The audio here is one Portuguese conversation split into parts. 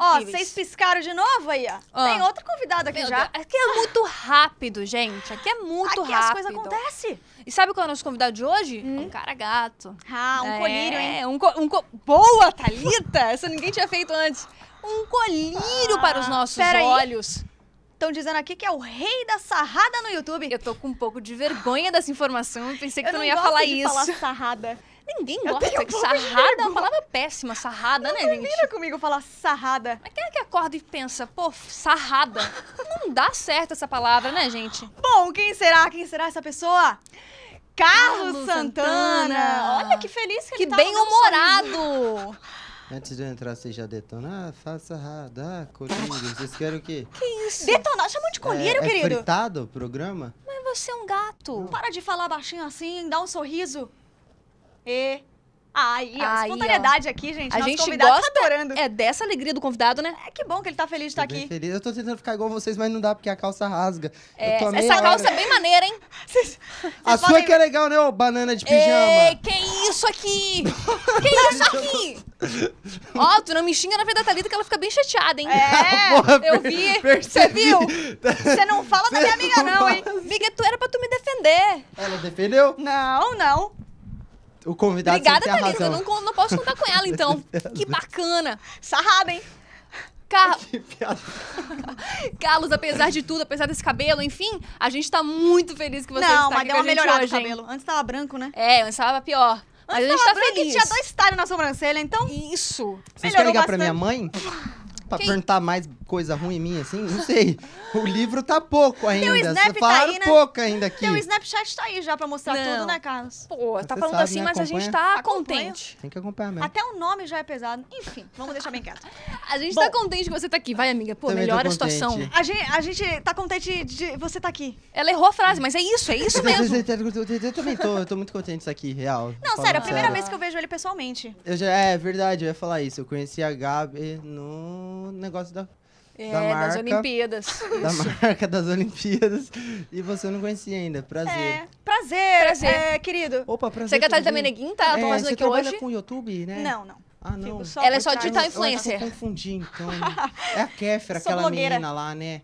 Ó, vocês piscaram de novo aí, ó. Tem outra convidada aqui Meu já. Deus. Aqui é muito rápido, gente. Aqui é muito aqui rápido. Aqui as coisas acontecem. E sabe qual é o nosso convidado de hoje? Hum. Um cara gato. Ah, um é, colírio, hein? É, um, co um co Boa, Thalita! Essa ninguém tinha feito antes. Um colírio ah, para os nossos olhos. Aí. Estão dizendo aqui que é o rei da sarrada no YouTube. Eu tô com um pouco de vergonha dessa informação. Pensei que eu tu não, não ia falar isso. Eu não falar sarrada. Ninguém eu gosta de sarrada. É uma palavra péssima, sarrada, não né, gente? Não comigo falar sarrada. Mas quem é que acorda e pensa, pô, sarrada? não dá certo essa palavra, né, gente? Bom, quem será? Quem será essa pessoa? Carlos, Carlos Santana. Santana. Olha que feliz que, que ele tá. Que bem-humorado. Antes de eu entrar, vocês já detonam? Ah, faça sarrada, ah, colírio. Vocês querem o quê? Que isso? Detonar? chama de colírio, é, é, querido. É fritado o programa? Mas você é um gato. Não. Para de falar baixinho assim, dá um sorriso. E. Ai, ah, espontaneidade ó. aqui, gente. A gente tá gosta tá adorando. É dessa alegria do convidado, né? É que bom que ele tá feliz de estar tá aqui. Feliz. Eu tô tentando ficar igual vocês, mas não dá porque a calça rasga. É, essa hora. calça é bem maneira, hein? Cês, cês a sua que é legal, né, ô banana de pijama? Ei, que isso aqui? que isso aqui? Ó, oh, tu não me xinga na vida da Thalita que ela fica bem chateada, hein? É, Porra, eu vi. Você viu? Você não fala da minha amiga, não, hein? Miga, tu era pra tu me defender. Ela defendeu? Não, não. O convidado Obrigada, Thalita. Eu não, não posso contar com ela, então. que bacana. Sarrada, hein? Car... Carlos, apesar de tudo, apesar desse cabelo, enfim, a gente tá muito feliz que você não, está aqui Não, mas deu uma melhorada hoje, cabelo. Antes tava branco, né? É, antes tava pior. Mas a gente tá branco feliz. tinha dois talhos na sobrancelha, então... Isso. Você quer ligar bastante. pra minha mãe? pra Quem? perguntar mais coisa ruim em mim assim? Não sei. O livro tá pouco ainda. Snap tá Falaram tá aí, né? pouco ainda aqui. Teu Snapchat tá aí já pra mostrar não. tudo, né, Carlos? Pô, tá Você falando sabe, assim, né? mas acompanha? a gente tá acompanha. contente. Tem que acompanhar mesmo. Até o nome já é pesado. Enfim, vamos deixar bem quieto. A gente Bom, tá contente que você tá aqui. Vai, amiga. Pô, melhora a situação. A gente, a gente tá contente de você tá aqui. Ela errou a frase, mas é isso, é isso mesmo. Eu também tô, eu tô muito contente disso aqui, real. Não, sério, é a primeira vez que eu vejo ele pessoalmente. Eu já, é verdade, eu ia falar isso. Eu conheci a Gabi no negócio da é, da marca, das Olimpíadas. Da marca das Olimpíadas. E você não conhecia ainda. Prazer. É, prazer, prazer. É, querido. Opa, prazer. Você que é também Neguinho? tá? Eu tô é, fazendo aqui hoje. Você com YouTube, né? Não, não. Ah, não. Ela é só digital influencer. Eu confundi, então. É a Kéfera, aquela blogueira. menina lá, né?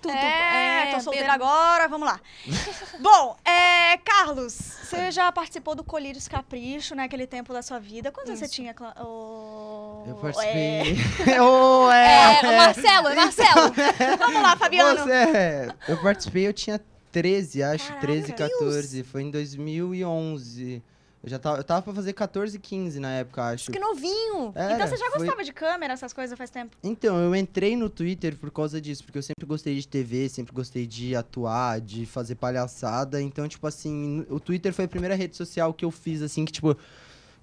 Tudo. É, é tô solteira agora, vamos lá. Bom, é, Carlos, você já participou do Colírios Capricho, né? Aquele tempo da sua vida. Quando você tinha, o eu participei. É. oh, é, é, Marcelo, é Marcelo. Vamos lá, Fabiano. Você, eu participei, eu tinha 13, acho, Caraca, 13, 14. Deus. Foi em 2011. Eu já tava, eu tava pra fazer 14, 15 na época, acho. Que novinho! então você já gostava foi... de câmera, essas coisas faz tempo? Então, eu entrei no Twitter por causa disso, porque eu sempre gostei de TV, sempre gostei de atuar, de fazer palhaçada. Então, tipo assim, o Twitter foi a primeira rede social que eu fiz, assim, que, tipo,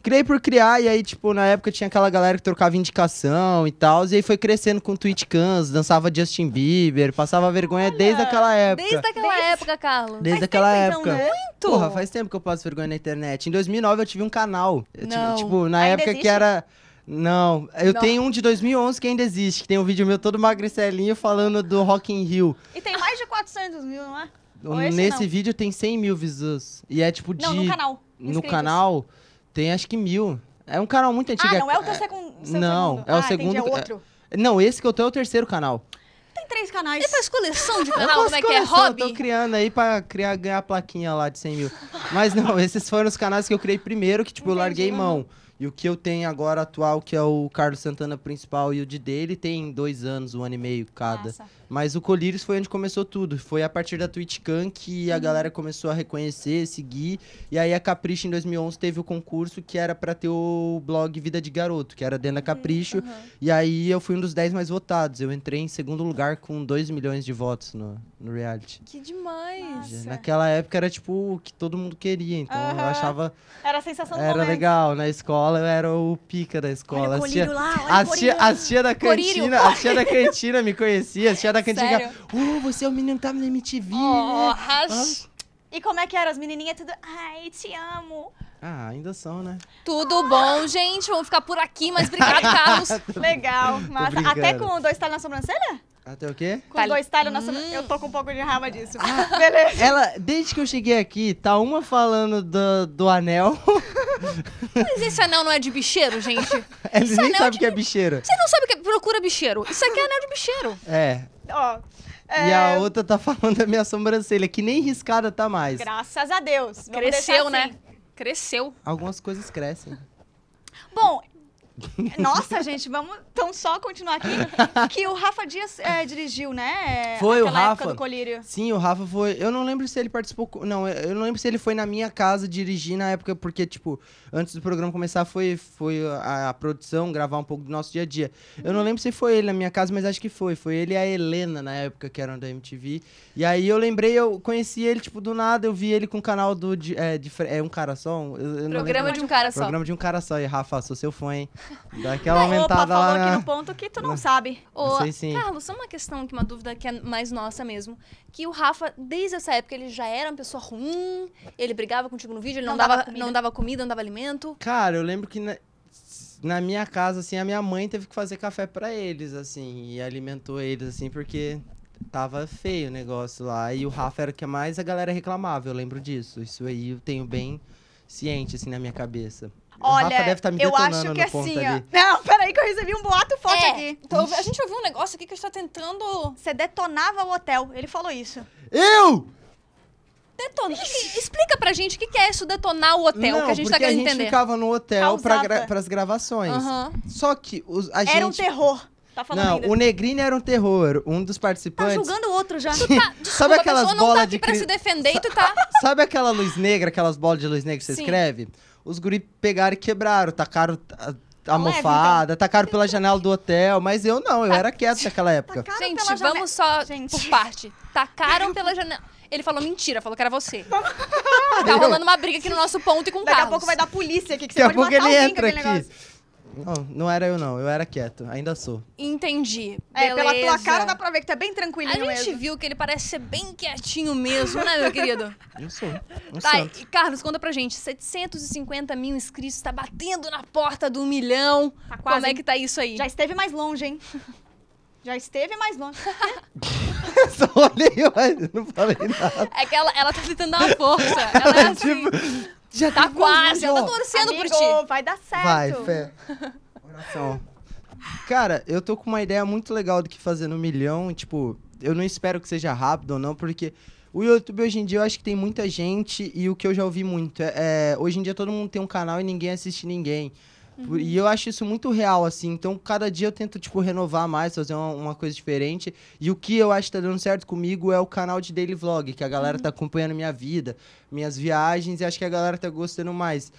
criei por criar, e aí, tipo, na época tinha aquela galera que trocava indicação e tal, e aí foi crescendo com Twitch Cans, dançava Justin Bieber, passava vergonha Olha, desde aquela época. Desde aquela desde... época, Carlos. Desde faz aquela tempo, época. Então, né? muito. Porra, faz tempo que eu passo vergonha na internet. Em 2009 eu tive um canal. Eu Não. tipo, na Ainda época existe? que era. Não, eu Não. tenho um de 2011 que ainda existe, que tem um vídeo meu todo magricelinho falando do Rock in Rio. E tem mais de 400 mil, não é? Nesse não? vídeo tem 100 mil views. E é tipo de... Não, no canal. No canal... Tem acho que mil. É um canal muito antigo. Ah, é não é o teu segun, não, segundo? Não, é o ah, segundo. Entendi, é outro. Não, esse que eu tô é o terceiro canal. Tem três canais. Você faz coleção de canal, como é que é? Hobby? Eu tô criando aí pra criar, ganhar a plaquinha lá de 100 mil. Mas não, esses foram os canais que eu criei primeiro, que tipo, Entendi. eu larguei mão. E o que eu tenho agora atual, que é o Carlos Santana principal e o de dele, tem dois anos, um ano e meio cada. Nossa. Mas o Colírios foi onde começou tudo. Foi a partir da TwitchCan que a uhum. galera começou a reconhecer, seguir. E aí a Capricho, em 2011, teve o concurso que era para ter o blog Vida de Garoto, que era dentro da uhum, Capricho. Uhum. E aí eu fui um dos 10 mais votados. Eu entrei em segundo lugar com 2 milhões de votos no, no reality. Que demais! Nossa. Naquela época era tipo o que todo mundo queria, então uhum. eu achava. Era a sensação Era legal. Na escola eu era o pica da escola. Olha o colinho, lá, olha a, tia, a tia da cantina, corinho. a tia da cantina me conhecia, a tia da que ele Sério? chegava, você é o menino que tava tá na MTV, oh, né? Ah. E como é que era as menininhas? Tudo, ai, te amo. Ah, ainda são, né? Tudo ah. bom, gente. Vamos ficar por aqui, mas obrigado, Carlos. Legal, Até com dois talhos na sobrancelha? Até o quê? Com tá dois talhos hum. na sobrancelha. Eu tô com um pouco de raiva disso. Ah. Beleza. Ela, desde que eu cheguei aqui, tá uma falando do, do anel. Mas esse anel não é de bicheiro, gente? Ele nem sabe o de... que é bicheiro. Você não sabe o que é... Procura bicheiro. Isso aqui é anel de bicheiro. É. Ó. É... E a é, outra tá falando da minha sobrancelha, que nem riscada tá mais. Graças a Deus. Cresceu, assim. né? Cresceu. Algumas coisas crescem. Bom, Nossa, gente, vamos então só continuar aqui. Que o Rafa Dias é, dirigiu, né? Foi Aquela o Rafa. Época do Colírio. Sim, o Rafa foi. Eu não lembro se ele participou. Não, eu não lembro se ele foi na minha casa dirigir na época, porque, tipo, antes do programa começar, foi, foi a, a produção gravar um pouco do nosso dia a dia. Uhum. Eu não lembro se foi ele na minha casa, mas acho que foi. Foi ele e a Helena na época que eram da MTV. E aí eu lembrei, eu conheci ele, tipo, do nada. Eu vi ele com o canal do. De, é, de, é um cara só. programa de um cara só. Programa de um cara só. E Rafa, sou seu fã, hein? Dá aquela não, aumentada opa, lá falou aqui no ponto que tu não, sabe. Ô, sei, sim. Carlos, só uma questão, que uma dúvida que é mais nossa mesmo. Que o Rafa, desde essa época, ele já era uma pessoa ruim, ele brigava contigo no vídeo, ele não, não dava, dava não dava comida, não dava alimento. Cara, eu lembro que... Na na minha casa, assim, a minha mãe teve que fazer café para eles, assim, e alimentou eles, assim, porque tava feio o negócio lá. E o Rafa era o que mais a galera reclamava, eu lembro disso. Isso aí eu tenho bem ciente, assim, na minha cabeça. Olha, deve tá me eu acho que é assim, ó. Não, peraí que eu recebi um boato forte é, aqui. Então, a gente ouviu um negócio aqui que tá tentando... Você detonava o hotel, ele falou isso. Eu? Detona. Explica pra gente o que, que, é isso detonar o hotel, não, que a gente tá querendo entender. a gente ficava no hotel para gra as gravações. Uhum. Só que os, a Era gente... Era um terror. Tá não, ainda. o Negrini era um terror. Um dos participantes. Tá julgando o outro já. Tu tá, desculpa, sabe aquelas tá bolas tá de. Pra se defender, tu tá... Sabe aquela luz negra, aquelas bolas de luz negra que você Sim. escreve? os guri pegaram e quebraram, tacaram a, a tá almofada, então. tacaram pela janela do hotel, mas eu não, eu tá era quieto naquela época. Tacaram Gente, pela vamos só Gente. por parte. Tacaram pela janela. Ele falou mentira, falou que era você. tá, tá rolando uma briga aqui no nosso ponto e com o Daqui a pouco vai dar polícia aqui, que você Daqui a pouco matar ele entra aqui. negócio. Não, não era eu não, eu era quieto, ainda sou. Entendi. É, pela tua cara dá pra ver que tá bem tranquilo. mesmo. A gente viu que ele parece ser bem quietinho mesmo, né, meu querido? Não sou. Um tá, santo. e Carlos, conta pra gente. 750 mil inscritos, tá batendo na porta do milhão. Tá quase. Como é que tá isso aí? Já esteve mais longe, hein? Já esteve mais longe. Só olhei, mas não falei nada. É que ela, ela tá tentando dar uma força. Ela é tipo, assim. tipo... Já tá quase, eu tô torcendo Amigo, por ti. Vai dar certo. Vai, fé. Oração. Cara, eu tô com uma ideia muito legal do que fazer no milhão. Tipo, eu não espero que seja rápido ou não, porque o YouTube hoje em dia eu acho que tem muita gente e o que eu já ouvi muito é, é hoje em dia todo mundo tem um canal e ninguém assiste ninguém. Uhum. E eu acho isso muito real, assim. Então, cada dia eu tento, tipo, renovar mais, fazer uma, uma coisa diferente. E o que eu acho que tá dando certo comigo é o canal de Daily Vlog, que a galera uhum. tá acompanhando minha vida, minhas viagens, e acho que a galera tá gostando mais.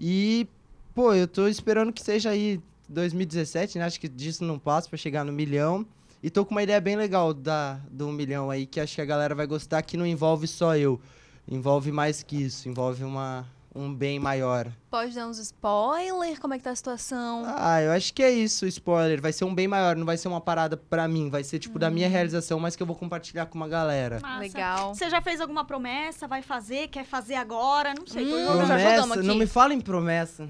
E, pô, eu tô esperando que seja aí 2017, né? Acho que disso não passa para chegar no milhão. E tô com uma ideia bem legal da, do um milhão aí, que acho que a galera vai gostar, que não envolve só eu. Envolve mais que isso, envolve uma um bem maior. Pode dar uns spoiler? Como é que tá a situação? Ah, eu acho que é isso, spoiler. Vai ser um bem maior, não vai ser uma parada pra mim. Vai ser, tipo, hum. da minha hum. realização, mas que eu vou compartilhar com uma galera. Massa. Legal. Você já fez alguma promessa? Vai fazer? Quer fazer agora? Não sei. Hum. Promessa? Não me fala em promessa.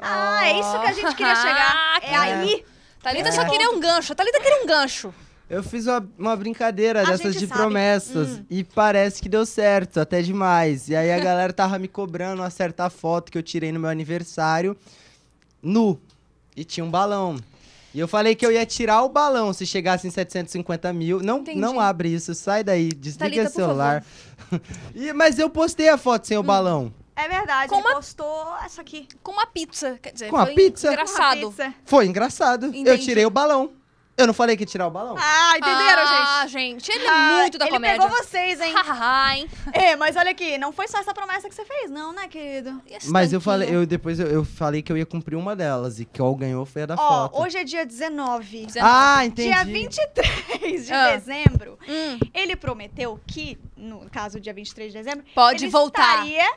Ah, oh. é isso que a gente queria ah. chegar. é, é. aí. Thalita é. só queria um gancho. A Thalita queria um gancho. Eu fiz uma, uma brincadeira a dessas de sabe. promessas hum. e parece que deu certo, até demais. E aí a galera tava me cobrando acertar a foto que eu tirei no meu aniversário nu e tinha um balão. E eu falei que eu ia tirar o balão se chegasse em 750 mil. Não, não abre isso, sai daí, desliga o celular. e, mas eu postei a foto sem o hum. balão. É verdade, com ele uma... postou essa aqui. Com uma pizza, quer dizer, com foi a pizza? engraçado. Pizza. Foi engraçado. Entendi. Eu tirei o balão. Eu não falei que ia tirar o balão? Ah, entenderam, ah, gente? gente, ele é ah, muito da ele comédia. Ele pegou vocês, hein? hein? É, mas olha aqui, não foi só essa promessa que você fez, não, né, querido? Esse mas tanquinho. eu falei, eu depois eu, eu, falei que eu ia cumprir uma delas e que qual ganhou foi a da oh, foto. hoje é dia 19. 19. Ah, entendi. Dia 23 de ah. dezembro, hum. ele prometeu que, no caso, dia 23 de dezembro, pode voltar. estaria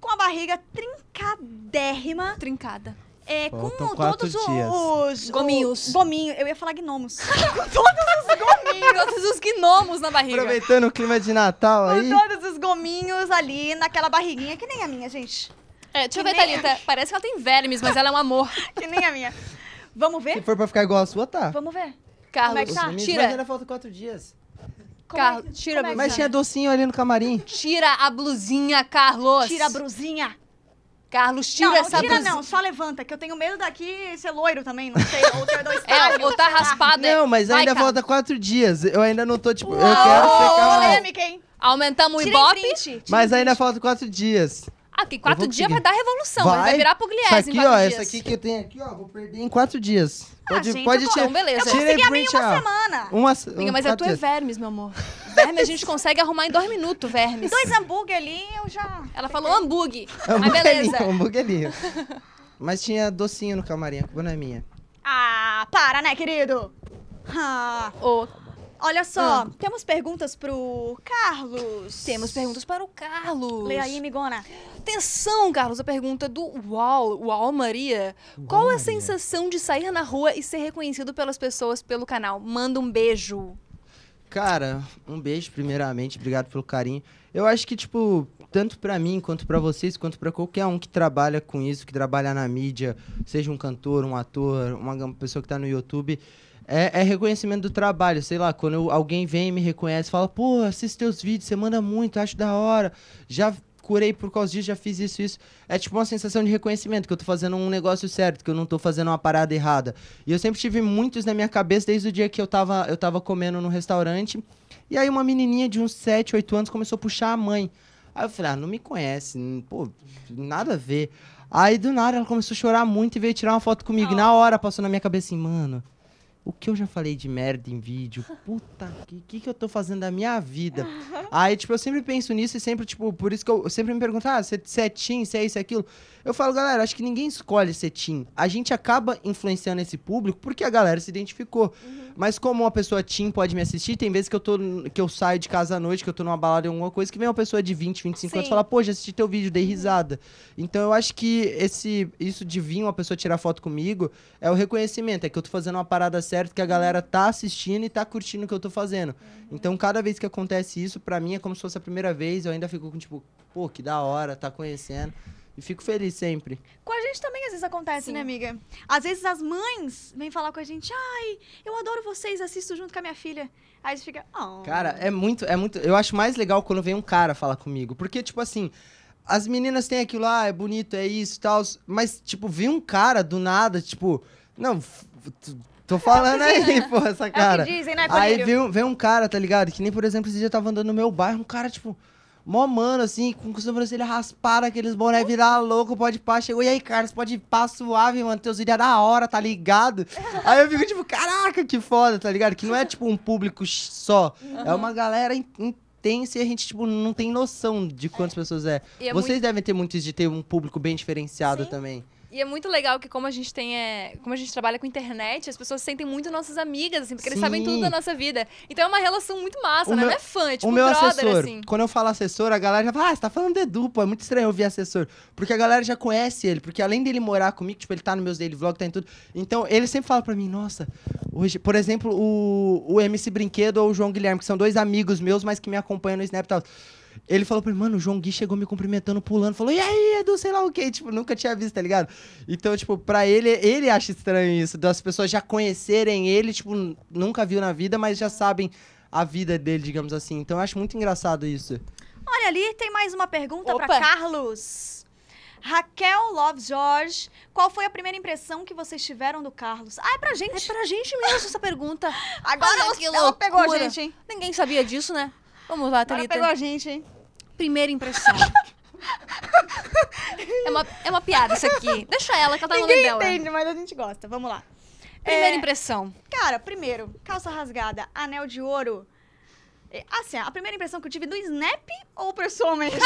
com a barriga trincadérrima. Trincada é, com todos dias. os. Gominhos. gominho. Eu ia falar gnomos. com todos os gominhos. todos os gnomos na barriga. Aproveitando o clima de Natal aí. Com todos os gominhos ali naquela barriguinha, que nem a minha, gente. É, deixa que eu ver, Thalita. A... Parece que ela tem vermes, mas ela é um amor. que nem a minha. Vamos ver? Se for pra ficar igual a sua, tá. Vamos ver. Carlos, Como é que tá? tira. ainda falta quatro dias. É Carlos, tira a é blusinha. Mas tinha docinho ali no camarim. Tira a blusinha, Carlos. Tira a blusinha. Carlos, tira não, essa tira blusa. não, só levanta, que eu tenho medo daqui ser loiro também, não sei, ou ter dois É, ou tá ah. raspado. Não, mas ainda falta quatro dias. Eu ainda não tô, tipo, Uou, eu quero ficar... Polêmica, hein? Aumentamos o Ibope. Mas ainda falta quatro dias. Aqui quatro dias vai dar revolução, vai, vai virar Pugliese essa aqui, ó, dias. Essa aqui que eu tenho aqui, ó, vou perder em quatro dias. Ah, pode, ah, gente, pode tá tirar. Então, beleza. Eu consegui a minha uma semana. Uma, Amiga, mas a tua é, é vermes, meu amor. Vermes a gente consegue arrumar em dois minutos, vermes. Dois hambúrguer ali, eu já... Ela falou hambúrguer. mas beleza. Hambúrguer Mas tinha docinho no camarim, a culpa não é minha. Ah, para, né, querido? Ah. Oh. Olha só, ah. temos perguntas pro Carlos. Temos perguntas para o Carlos. Leia aí, migona. Atenção, Carlos, a pergunta do Uau, Wall Maria. Uau, Qual Maria. a sensação de sair na rua e ser reconhecido pelas pessoas pelo canal? Manda um beijo. Cara, um beijo primeiramente, obrigado pelo carinho. Eu acho que tipo, tanto para mim quanto para vocês, quanto para qualquer um que trabalha com isso, que trabalha na mídia, seja um cantor, um ator, uma pessoa que tá no YouTube, é, é, reconhecimento do trabalho, sei lá, quando eu, alguém vem e me reconhece, fala, pô, assiste teus vídeos, você manda muito, acho da hora, já curei por causa disso, já fiz isso, isso. É tipo uma sensação de reconhecimento, que eu tô fazendo um negócio certo, que eu não tô fazendo uma parada errada. E eu sempre tive muitos na minha cabeça desde o dia que eu tava, eu tava comendo no restaurante, e aí uma menininha de uns 7, 8 anos começou a puxar a mãe. Aí eu falei, ah, não me conhece, hum, pô, nada a ver. Aí do nada ela começou a chorar muito e veio tirar uma foto comigo. Oh. Na ah. hora passou na minha cabeça assim, mano, o que eu já falei de merda em vídeo? Puta, o que, que, que eu tô fazendo da minha vida? Aí, tipo, eu sempre penso nisso e sempre, tipo, por isso que eu, eu sempre me pergunto, ah, você é teen, você é isso, é aquilo. Eu falo, galera, acho que ninguém escolhe ser Tim. A gente acaba influenciando esse público porque a galera se identificou. Uhum. Mas como uma pessoa Tim pode me assistir, tem vezes que eu, tô, que eu saio de casa à noite, que eu tô numa balada em alguma coisa, que vem uma pessoa de 20, 25 Sim. anos e fala, pô, já assisti teu vídeo, dei uhum. risada. Então eu acho que esse, isso de vir uma pessoa tirar foto comigo é o reconhecimento, é que eu tô fazendo uma parada certa, que a galera tá assistindo e tá curtindo o que eu tô fazendo. Uhum. Então cada vez que acontece isso, para mim é como se fosse a primeira vez, eu ainda fico com tipo, pô, que da hora, tá conhecendo. E fico feliz sempre. Com a gente também às vezes acontece, né, Sim. né, amiga? Às vezes as mães vêm falar com a gente, ai, eu adoro vocês, assisto junto com a minha filha. Aí você fica, oh. Cara, é muito, é muito. Eu acho mais legal quando vem um cara falar comigo. Porque, tipo assim, as meninas têm aquilo, ah, é bonito, é isso e tal. Mas, tipo, vir um cara do nada, tipo, não. Tô falando aí, pô, essa é cara. É dizem, né, aí vem, vem um cara, tá ligado? Que nem, por exemplo, esse dia eu tava andando no meu bairro, um cara, tipo mó mano, assim, com sobrancelha raspada, aqueles boné uhum. virar louco, pode pá, chegou, e aí, Carlos, pode pá, suave, mano, teus vídeos é da hora, tá ligado? Aí eu fico tipo, caraca, que foda, tá ligado? Que não é tipo um público só, é uhum. é uma galera intensa e a gente, tipo, não tem noção de quantas é. pessoas é. é Vocês muito... devem ter muito de ter um público bem diferenciado Sim. também. E é muito legal que como a gente tem, é, como a gente trabalha com internet, as pessoas sentem muito nossas amigas, assim, porque Sim. eles sabem tudo da nossa vida. Então é uma relação muito massa, o né? Meu, não é fã, é tipo o meu brother, assessor, assim. Quando eu falo assessor, a galera já fala, ah, você tá falando de dupla, é muito estranho ouvir assessor. Porque a galera já conhece ele, porque além dele morar comigo, tipo, ele tá no meus daily vlog, tá em tudo. Então ele sempre fala para mim, nossa, hoje, por exemplo, o, o MC Brinquedo ou o João Guilherme, que são dois amigos meus, mas que me acompanham no Snap e tal. Ele falou pra mim, mano, o João Gui chegou me cumprimentando, pulando, falou, e aí, Edu, sei lá o quê? Tipo, nunca tinha visto, tá ligado? Então, tipo, pra ele, ele acha estranho isso, das pessoas já conhecerem ele, tipo, nunca viu na vida, mas já sabem a vida dele, digamos assim. Então, eu acho muito engraçado isso. Olha ali, tem mais uma pergunta para Carlos. Raquel Love Jorge, qual foi a primeira impressão que vocês tiveram do Carlos? Ah, é pra gente. É pra gente mesmo essa pergunta. Agora Olha, que ela pegou a gente, hein? Ninguém sabia disso, né? Vamos lá, Thalita. Agora pegou a gente, hein? Primeira impressão. é, uma, é uma piada isso aqui. Deixa ela, que ela tá Ninguém no dela. entende, mas a gente gosta. Vamos lá. Primeira é... impressão. Cara, primeiro, calça rasgada, anel de ouro. É, assim, a primeira impressão que eu tive do Snap ou pessoalmente?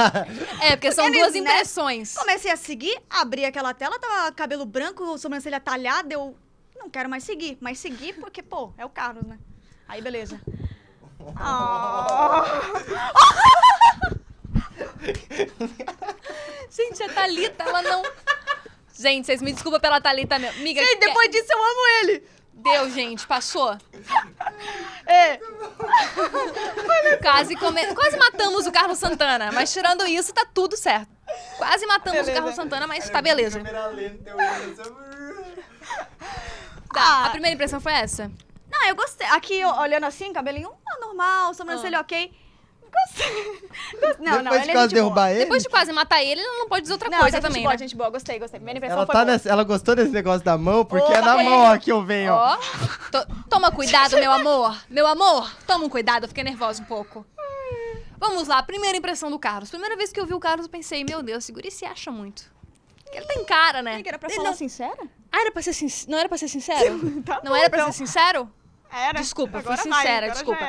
é, porque são porque duas impressões. Comecei a seguir, abri aquela tela, tava cabelo branco, sobrancelha talhada, eu não quero mais seguir, mas seguir porque, pô, é o Carlos, né? Aí beleza. Oh. Gente, a é Thalita, ela não. Gente, vocês me desculpam pela Thalita mesmo. Amiga, Gente, depois é? disso eu amo ele. Deu, gente, passou. É. Quase, come- Quase matamos o Carlos Santana, mas tirando isso, tá tudo certo. Quase matamos Beleza. o Carlos Santana, mas tá beleza. Tá, ah. a primeira impressão foi essa? Não, eu gostei. Aqui, olhando assim, cabelinho ah, normal, sobrancelha ah. ok. Gostei. Não, depois não, de é quase é derrubar boa. ele? Depois de quase matar ele, ele não pode dizer outra não, coisa é também. Boa, né? gente boa, gostei, gostei. Minha impressão ela, tá nesse, ela gostou desse negócio da mão, porque é na mão aqui eu venho. Ó. Toma cuidado, meu amor. Meu amor, toma um cuidado, eu fiquei nervosa um pouco. Vamos lá, primeira impressão do Carlos. Primeira vez que eu vi o Carlos, eu pensei, meu Deus, segura e se acha muito. Porque ele tem tá cara, né? Ele era pra ele não... sincera? Ah, era pra ser sincero. Não era pra ser sincero? tá não bom, era pra então. ser sincero? Era. Desculpa, agora fui sincera, vai, desculpa.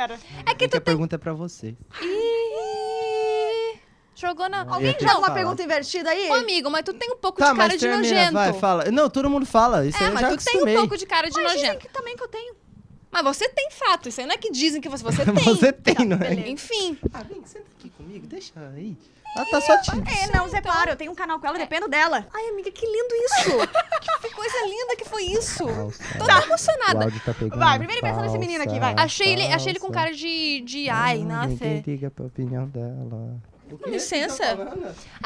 É que tu tem... pergunta é pra você. Ih, Jogou na. Alguém já uma pergunta invertida aí? Ô, amigo, mas tu tem um pouco Tá, de cara de nojento. vai, fala. Não, todo mundo fala. Isso É, mas já tu tem um pouco de cara de Mas nojento. que também que eu tenho. Mas você tem fato, isso aí não é que dizem que você, você tem. Você tem, tá, não é? Beleza. Enfim. Ah, vem, senta aqui comigo, deixa aí. Ela tá só tímida. É, não, Zé, claro, eu tenho um canal com ela, é. dependo dela. Ai, amiga, que lindo isso! que coisa linda que foi isso! Tô tá. emocionada. Tá vai, primeiro pensa nessa menina aqui, vai. Achei ele, achei ele com cara de. de ai, hum, nossa. Ninguém diga pra opinião dela. Com licença. Tá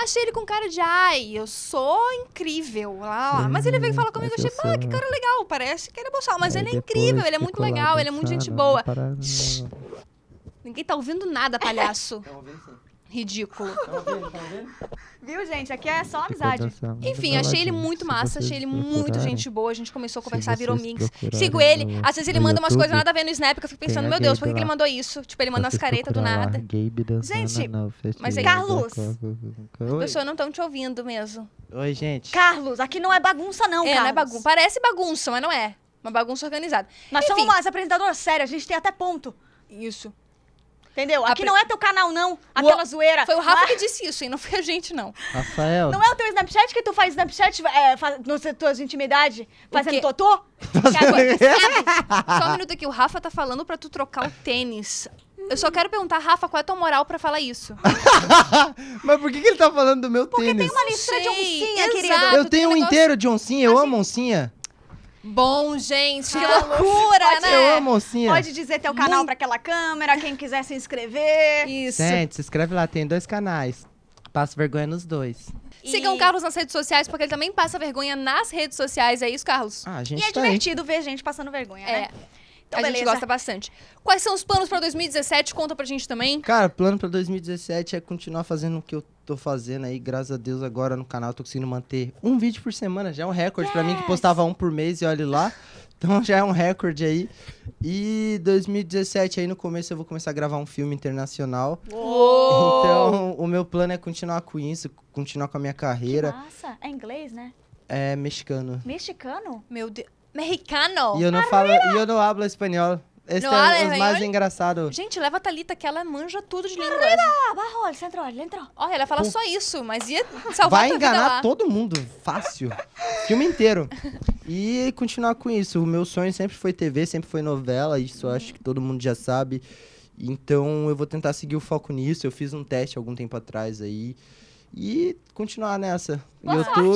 achei ele com cara de ai, eu sou incrível. Lá, lá. Mas ele veio falar comigo, é achei, pá, que cara legal. Parece que ele é bolsal. Mas é, ele é incrível, ele é muito legal, ele é muito gente boa. Ninguém tá ouvindo nada, palhaço. Tá ouvindo sim. Ridículo. Tá vendo, tá vendo? Viu, gente? Aqui é só amizade. Enfim, é achei ele muito massa, achei ele muito gente boa. A gente começou a conversar, virou mix. Sigo ele, às vezes ele manda umas coisas nada a ver no Snap, que eu fico pensando, meu Deus, por que, ele mandou isso? Tipo, ele manda umas caretas do nada. Gente, mas é aí, Carlos, as pessoas não estão te ouvindo mesmo. Oi, gente. Carlos, aqui não é bagunça, não, é, não é bagunça. Parece bagunça, mas não é. Uma bagunça organizada. Nós Enfim. somos mais apresentadoras sérias a gente tem até ponto. Isso. Entendeu? Aqui pre... não é teu canal, não. Aquela o... zoeira. Foi o Rafa que disse isso, hein não foi a gente, não. Rafael. Não é o teu Snapchat que tu faz Snapchat é, faz, no tuas intimidade fazendo totô? Só um minuto aqui, o Rafa tá falando pra tu trocar o tênis. Eu só quero perguntar, Rafa, qual é a tua moral pra falar isso? Mas por que, que ele tá falando do meu Porque tênis? Porque tem uma listra Sei, de oncinha, exato, querido. Eu tenho um, negócio... inteiro de oncinha, eu assim, amo oncinha bom, gente. Que loucura, pode, né? Eu amo, mocinha. É. Pode dizer teu canal Muito... para aquela câmera, quem quiser se inscrever. Isso. Gente, se inscreve lá, tem dois canais. passa vergonha nos dois. E... Sigam o Carlos nas redes sociais, porque ele também passa vergonha nas redes sociais. É isso, Carlos? Ah, gente e é tá divertido aí. ver gente passando vergonha, é. né? Então, a beleza. gente gosta bastante. Quais são os planos para 2017? Conta pra gente também. Cara, plano para 2017 é continuar fazendo o que eu Tô fazendo aí, graças a Deus, agora no canal tô conseguindo manter um vídeo por semana, já é um recorde yes! para mim que postava um por mês e olhe lá. Então já é um recorde aí. E 2017 aí no começo eu vou começar a gravar um filme internacional. Uou! Então o meu plano é continuar com isso, continuar com a minha carreira. Que massa, é inglês, né? É mexicano. Mexicano? Meu Deus. Mexicano? E eu não falo, e eu não hablo espanhol. Esse no, é o mais engraçado. Gente, leva a Thalita, que ela manja tudo de língua. Barrol, centro, entrou. Olha, ela fala só isso, mas ia salvar Vai enganar todo mundo, fácil. Filme inteiro. E continuar com isso. O meu sonho sempre foi TV, sempre foi novela, isso eu acho que todo mundo já sabe. Então eu vou tentar seguir o foco nisso. Eu fiz um teste algum tempo atrás aí. E continuar nessa. Boa YouTube,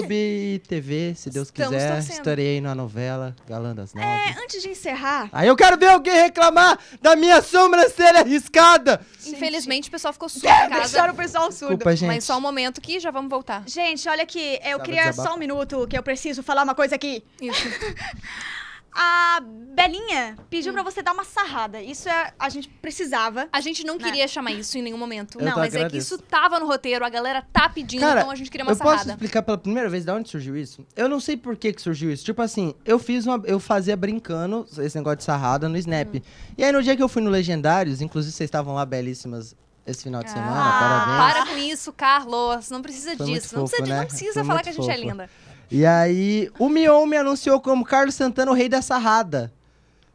sorte. TV, se Deus Estamos quiser. Torcendo. Estarei na novela Galã das é, Nove. É, antes de encerrar. Aí eu quero ver alguém reclamar da minha sobrancelha arriscada. Infelizmente o pessoal ficou surdo. É, deixaram o pessoal surdo. Desculpa, gente. Mas só um momento que já vamos voltar. Gente, olha aqui, eu queria só um minuto que eu preciso falar uma coisa aqui. Isso. A Belinha pediu hum. pra você dar uma sarrada. Isso é, a gente precisava. A gente não né? queria chamar isso em nenhum momento. Eu não, tá mas agradeço. é que isso tava no roteiro, a galera tá pedindo, Cara, então a gente queria uma eu sarrada. Eu posso explicar pela primeira vez de onde surgiu isso? Eu não sei por que, que surgiu isso. Tipo assim, eu fiz uma. Eu fazia brincando esse negócio de sarrada no Snap. Hum. E aí no dia que eu fui no Legendários, inclusive vocês estavam lá belíssimas esse final de ah, semana. Ah, parabéns. Para com isso, Carlos. Não precisa Foi disso. Fofo, não precisa, né? não precisa falar que a gente é fofo. é linda. E aí, o Mion me anunciou como Carlos Santana, o rei da sarrada.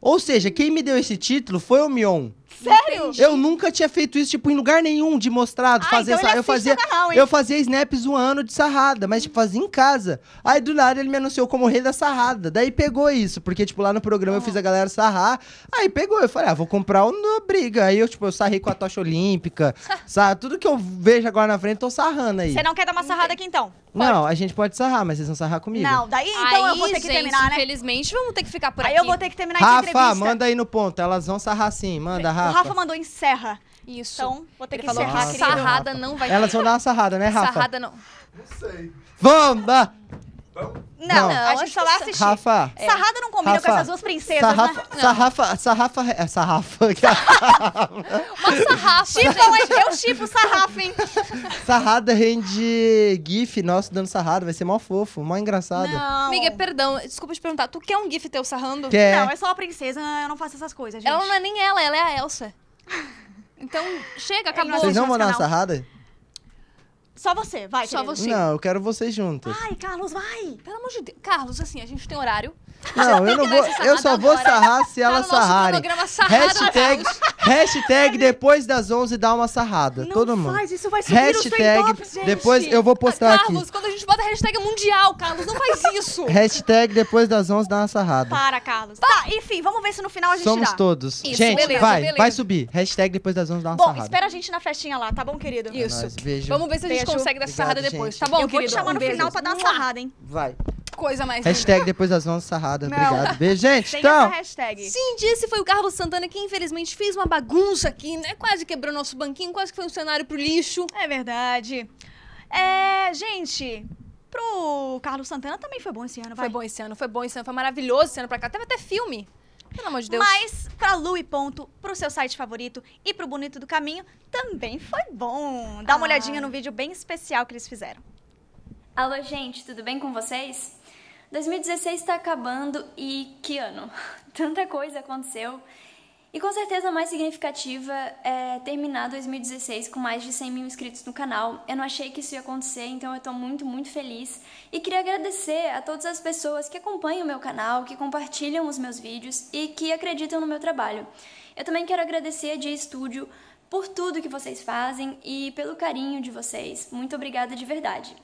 Ou seja, quem me deu esse título foi o Mion. Sério? Entendi. Eu nunca tinha feito isso, tipo, em lugar nenhum de mostrado, ah, fazer então é eu assim, fazia canal, Eu fazia snaps um ano de sarrada, mas, tipo, fazia em casa. Aí, do nada, ele me anunciou como rei da sarrada. Daí pegou isso, porque, tipo, lá no programa eu fiz a galera sarrar. Aí pegou, eu falei, ah, vou comprar uma briga. Aí eu, tipo, eu sarrei com a tocha olímpica, sabe? Tudo que eu vejo agora na frente, tô sarrando aí. Você não quer dar uma sarrada aqui, então? Pode. Não, a gente pode sarrar, mas vocês vão sarrar comigo. Não, daí então aí, eu vou ter que gente, terminar, né? Infelizmente, vamos ter que ficar por aí aqui. Aí eu vou ter que terminar Rafa, entrevista. Rafa, manda aí no ponto. Elas vão sarrar sim, manda, Rafa? O Rafa mandou encerra. Isso. Então, vou ter Ele que falou, encerrar, querido. Sarrada não vai ter. Elas vão dar uma sarrada, né, Rafa? Sarrada não. Não sei. Vamos! Não, não, a gente só lá assistir. Rafa. É. Sarrada não combina Rafa, com essas duas princesas, né? sarrafa, né? Sarrafa, sarrafa, é sarrafa. Uma sarrafa. Chifão, tipo, é eu chifo tipo, sarrafa, hein? Sarrada rende gif nosso dando sarrada. Vai ser mó fofo, mó engraçado. Não. Amiga, perdão, desculpa te perguntar. Tu quer um gif teu sarrando? Quer. Não, é só a princesa, eu não faço essas coisas, gente. Ela não é nem ela, ela é a Elsa. Então, chega, acabou. Vocês não vão dar uma sarrada? Só você, vai. Só querido. você. Não, eu quero vocês juntos. Ai, Carlos, vai. Pelo amor de Deus. Carlos, assim, a gente tem horário. Não, eu não vou. Eu só vou sarrar se tá elas Hashtag, hashtag depois das 11 dá uma sarrada. Não todo mundo. Faz, isso vai ser hashtag, os Depois eu vou postar Carlos, aqui. Carlos, quando a gente bota hashtag mundial, Carlos, não faz isso. hashtag depois das 11 dá uma sarrada. Para, Carlos. Tá, enfim, vamos ver se no final a gente Somos dá. todos. Isso, gente, beleza, vai, beleza. vai subir. Hashtag depois das 11 dá uma Bom, sarrada. Bom, espera a gente na festinha lá, tá bom, querido? Isso. É nóis, beijo. Vamos ver se a gente consegue dar sarrada depois, tá bom, Eu vou te chamar no final pra dar uma sarrada, hein? Vai. Coisa mais linda. Hashtag depois das 11 sarradas. Não. Obrigado. Beijo, gente. Tem essa Então, hashtag. Sim, disse foi o Carlos Santana que infelizmente fez uma bagunça aqui, né? Quase quebrou nosso banquinho, quase que foi um cenário pro lixo. É verdade. É, gente, pro Carlos Santana também foi bom esse ano, vai. Foi bom esse ano, foi bom esse ano, foi maravilhoso esse ano pra cá. Teve até filme. Pelo amor de Deus. Mas pra Lu e Ponto, pro seu site favorito e pro Bonito do Caminho, também foi bom. Dá uma ah. olhadinha no vídeo bem especial que eles fizeram. Alô, gente, tudo bem com vocês? 2016 está acabando e que ano! Tanta coisa aconteceu e com certeza a mais significativa é terminar 2016 com mais de 100 mil inscritos no canal. Eu não achei que isso ia acontecer, então eu tô muito, muito feliz. E queria agradecer a todas as pessoas que acompanham o meu canal, que compartilham os meus vídeos e que acreditam no meu trabalho. Eu também quero agradecer a Dia Estúdio por tudo que vocês fazem e pelo carinho de vocês. Muito obrigada de verdade.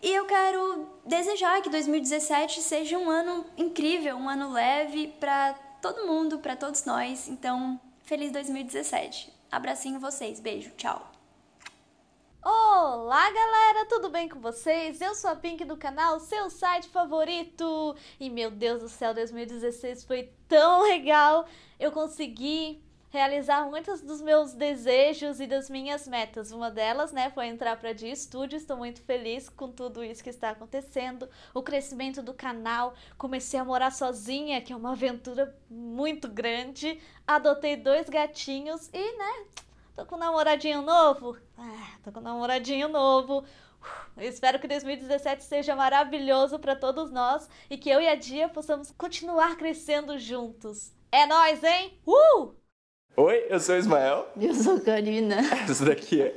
E eu quero desejar que 2017 seja um ano incrível, um ano leve para todo mundo, para todos nós. Então, feliz 2017. Abracinho vocês, beijo, tchau. Olá, galera, tudo bem com vocês? Eu sou a Pink do canal, seu site favorito. E meu Deus do céu, 2016 foi tão legal. Eu consegui realizar muitos dos meus desejos e das minhas metas. Uma delas, né, foi entrar para Dia Estúdio. Estou muito feliz com tudo isso que está acontecendo, o crescimento do canal. Comecei a morar sozinha, que é uma aventura muito grande. Adotei dois gatinhos e, né, tô com um namoradinho novo. Ah, tô com um namoradinho novo. Eu uh, espero que 2017 seja maravilhoso para todos nós e que eu e a Dia possamos continuar crescendo juntos. É nós, hein? Uh! Oi, eu sou o Ismael. Eu sou Karina. Essa daqui é,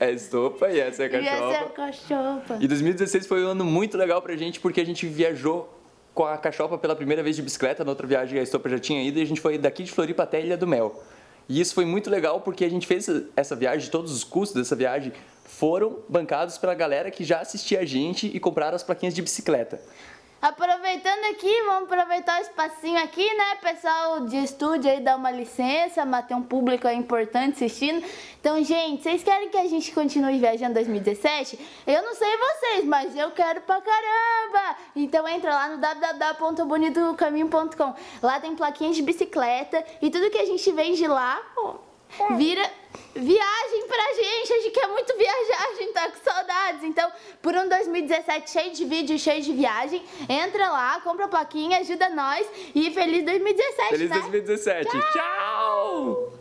é Estopa e essa é a Cachopa. E essa é a Cachopa. E 2016 foi um ano muito legal pra gente porque a gente viajou com a Cachopa pela primeira vez de bicicleta. Na outra viagem a Estopa já tinha ido e a gente foi daqui de Floripa até Ilha do Mel. E isso foi muito legal porque a gente fez essa viagem, todos os custos dessa viagem foram bancados pela galera que já assistia a gente e compraram as plaquinhas de bicicleta. Aproveitando aqui, vamos aproveitar o espacinho aqui, né, pessoal de estúdio aí, dá uma licença, mas tem um público aí importante assistindo. Então, gente, vocês querem que a gente continue viajando 2017? Eu não sei vocês, mas eu quero pra caramba! Então entra lá no www.bonitocaminho.com. Lá tem plaquinhas de bicicleta e tudo que a gente vende lá, Vira viagem pra gente, a gente quer muito viajar, a gente tá com saudades. Então, por um 2017 cheio de vídeo, cheio de viagem, entra lá, compra a plaquinha, ajuda nós e feliz 2017, Feliz né? 2017. Tchau! Tchau!